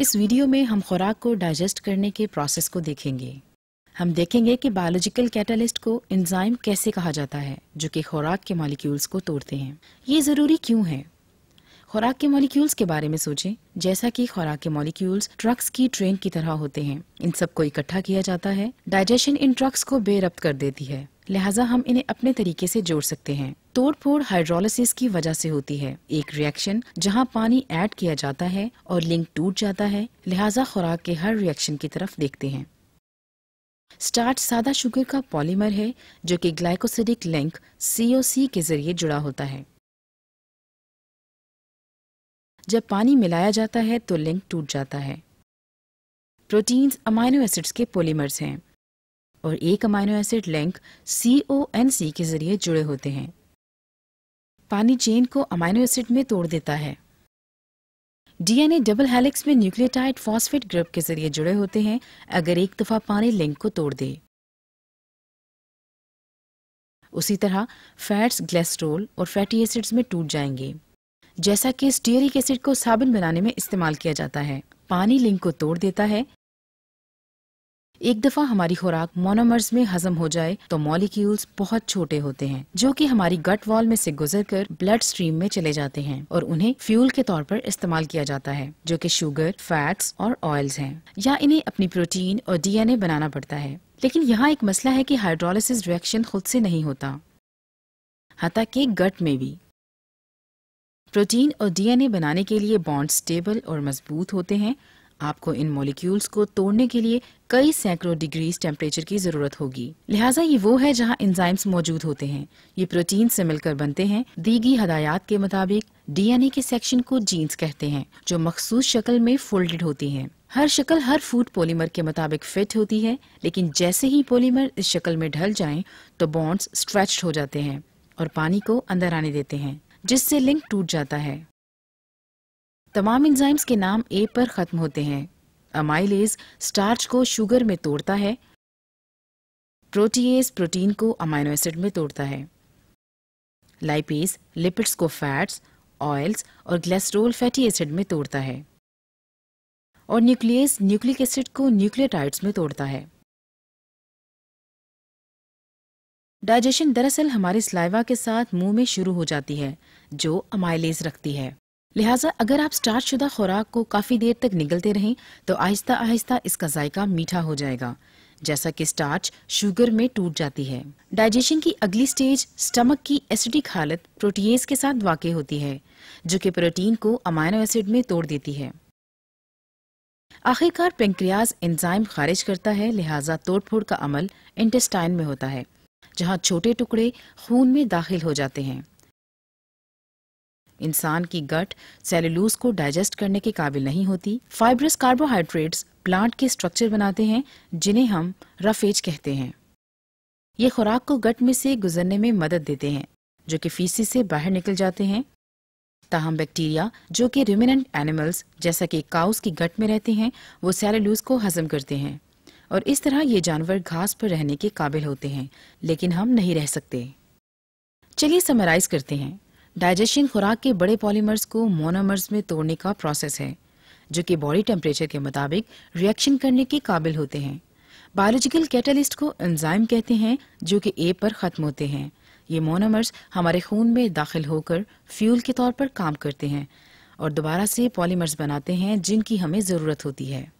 इस वीडियो में हम खुराक को डाइजेस्ट करने के प्रोसेस को देखेंगे हम देखेंगे कि बायोलॉजिकल कैटलिस्ट को इंजाइम कैसे कहा जाता है जो कि खुराक के मॉलिक्यूल्स को तोड़ते हैं ये ज़रूरी क्यों है खुराक के मॉलिक्यूल्स के बारे में सोचें जैसा कि खुराक के मॉलिक्यूल्स ट्रक्स की ट्रेन की तरह होते हैं इन सबको इकट्ठा किया जाता है डाइजेशन इन ट्रक्स को बेरब्त कर देती है लिहाजा हम इन्हें अपने तरीके से जोड़ सकते हैं तोड़ फोड़ हाइड्रोलिस की वजह से होती है एक रिएक्शन जहां पानी ऐड किया जाता है और लिंक टूट जाता है लिहाजा खुराक के हर रिएक्शन की तरफ देखते हैं स्टार्च सादा शुगर का पॉलीमर है जो कि ग्लाइकोसिडिक लिंक सी के जरिए जुड़ा होता है जब पानी मिलाया जाता है तो लिंक टूट जाता है प्रोटीन्स अमाइनो एसिड्स के पॉलीमर्स हैं और एक amino acid link C O N C के जरिए जुड़े होते हैं पानी चेन को अमाइनो एसिड में तोड़ देता है डीएनए डबल हेलिक्स में न्यूक्लियोटाइड फॉस्फेट ग्रुप के जरिए जुड़े होते हैं अगर एक दफा पानी लिंक को तोड़ दे उसी तरह फैट्स ग्लेस्ट्रोल और फैटी एसिड्स में टूट जाएंगे जैसा कि स्टीयरिक एसिड को साबुन बनाने में इस्तेमाल किया जाता है पानी लिंक को तोड़ देता है एक दफा हमारी खुराक मोनोमर्स में हजम हो जाए तो मॉलिक्यूल्स बहुत छोटे होते हैं जो कि हमारी गट वॉल में से गुजरकर ब्लड स्ट्रीम में चले जाते हैं और उन्हें फ्यूल के तौर पर इस्तेमाल किया जाता है जो कि शुगर फैट्स और ऑयल्स हैं या इन्हें अपनी प्रोटीन और डीएनए बनाना पड़ता है लेकिन यहाँ एक मसला है कि हाइड्रोलिसिस रिएक्शन खुद से नहीं होता हता के गट में भी प्रोटीन और डीएनए बनाने के लिए बॉन्ड स्टेबल और मजबूत होते हैं आपको इन मॉलिक्यूल्स को तोड़ने के लिए कई सैकड़ों डिग्रीज टेम्परेचर की जरूरत होगी लिहाजा ये वो है जहाँ इंजाइम्स मौजूद होते हैं ये प्रोटीन से मिलकर बनते हैं गई हदायात के मुताबिक डीएनए के सेक्शन को जीन्स कहते हैं जो मखसूस शक्ल में फोल्डेड होती हैं हर शक्ल हर फूड पोलीमर के मुताबिक फिट होती है लेकिन जैसे ही पोलीमर इस शक्ल में ढल जाएं तो बॉन्ड्स स्ट्रेच्ड हो जाते हैं और पानी को अंदर आने देते हैं जिससे लिंक टूट जाता है तमाम इंजाइम्स के नाम ए पर ख़त्म होते हैं अमाइलेज स्टार्च को शुगर में तोड़ता है प्रोटीएज प्रोटीन को अमाइनो एसिड में तोड़ता है लाइपेज लिपिड्स को फैट्स ऑयल्स और ग्लेस्ट्रोल फैटी एसिड में तोड़ता है और न्यूक्लियस न्यूक्लिक एसिड को न्यूक्लियोटाइड्स में तोड़ता है डाइजेशन दरअसल हमारे स्लाइवा के साथ मुंह में शुरू हो जाती है जो अमाइलेज रखती है लिहाजा अगर आप स्टार्च शुदा खुराक को काफ़ी देर तक निगलते रहें तो आहिस्ता आहिस्ता इसका जायका मीठा हो जाएगा जैसा कि स्टार्च शुगर में टूट जाती है डाइजेशन की अगली स्टेज स्टमक की एसिडिक हालत प्रोटीन के साथ वाकई होती है जो कि प्रोटीन को अमाइनो एसिड में तोड़ देती है आखिरकार पेंक्रियाज एंजाइम खारिज करता है लिहाजा तोड़फोड़ का अमल इंटेस्टाइन में होता है जहाँ छोटे टुकड़े खून में दाखिल हो जाते हैं इंसान की गट सेलुलोज को डाइजेस्ट करने के काबिल नहीं होती फाइब्रस कार्बोहाइड्रेट्स प्लांट के स्ट्रक्चर बनाते हैं जिन्हें हम रफेज कहते हैं ये खुराक को गट में से गुजरने में मदद देते हैं जो कि फीसी से बाहर निकल जाते हैं ताहम बैक्टीरिया जो कि रिमिनेंट एनिमल्स जैसा कि काउस की गट में रहते हैं वो सेलुलोज को हजम करते हैं और इस तरह ये जानवर घास पर रहने के काबिल होते हैं लेकिन हम नहीं रह सकते चलिए समराइज करते हैं डाइजेशन खुराक के बड़े पॉलीमर्स को मोनोमर्स में तोड़ने का प्रोसेस है जो कि बॉडी टेम्परेचर के मुताबिक रिएक्शन करने के काबिल होते हैं बायोलॉजिकल कैटलिस्ट को एंजाइम कहते हैं जो कि ए पर ख़त्म होते हैं ये मोनोमर्स हमारे खून में दाखिल होकर फ्यूल के तौर पर काम करते हैं और दोबारा से पॉलीमर्स बनाते हैं जिनकी हमें ज़रूरत होती है